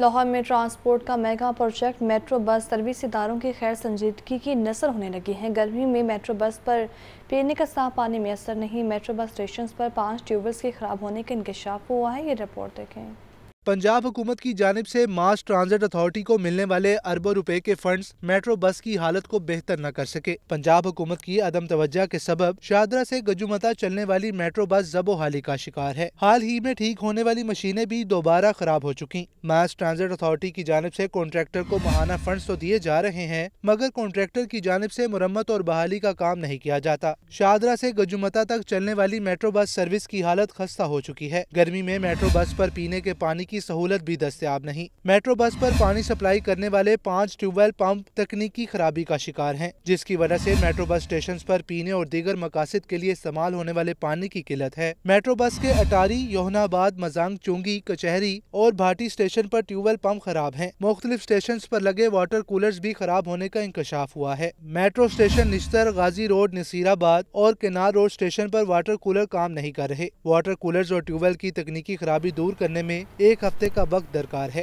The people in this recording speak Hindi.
लाहौर में ट्रांसपोर्ट का mega project metro bus service इदारों की खैर संजीदगी की नसर होने लगी है गर्मी में मेट्रो बस पर पीने का साफ पानी में असर नहीं मेट्रो बस स्टेशन पर पाँच ट्यूबवेल्स के खराब होने का इंकशाफ हुआ है ये रिपोर्ट देखें पंजाब हुकूमत की जानब से मास ट्रांजिट अथॉरिटी को मिलने वाले अरबों रुपए के फंड्स मेट्रो बस की हालत को बेहतर न कर सके पंजाब हुकूमत की अदम तवज्जा के सबब शाहदरा से गजुमता चलने वाली मेट्रो बस जबो हाली का शिकार है हाल ही में ठीक होने वाली मशीनें भी दोबारा खराब हो चुकी मास ट्रांजिट अथॉरिटी की जानब ऐसी कॉन्ट्रैक्टर को महाना फंड तो दिए जा रहे हैं मगर कॉन्ट्रैक्टर की जानब ऐसी मरम्मत और बहाली का काम नहीं किया जाता शाहदरा ऐसी गजुमता तक चलने वाली मेट्रो बस सर्विस की हालत खस्ता हो चुकी है गर्मी में मेट्रो बस आरोप पीने के पानी की सहूलत भी दस्तियाब नहीं मेट्रो बस पर पानी सप्लाई करने वाले पाँच ट्यूबवेल पंप तकनीकी खराबी का शिकार हैं जिसकी वजह से मेट्रो बस स्टेशन पर पीने और दीगर मकासद के लिए इस्तेमाल होने वाले पानी की किल्लत है मेट्रो बस के अटारी योहनाबाद मजांग चुंगी कचहरी और भाटी स्टेशन आरोप ट्यूबवेल पंप खराब है मुख्तलिफ स्टेशन आरोप लगे वाटर कूलर भी खराब होने का इंकशाफ हुआ है metro station Nishtar Ghazi road Nasirabad और किनार रोड स्टेशन आरोप वाटर कूलर काम नहीं कर रहे वाटर कूलर और ट्यूबवेल की तकनीकी खराबी दूर करने में एक हफ्ते का वक्त दरकार है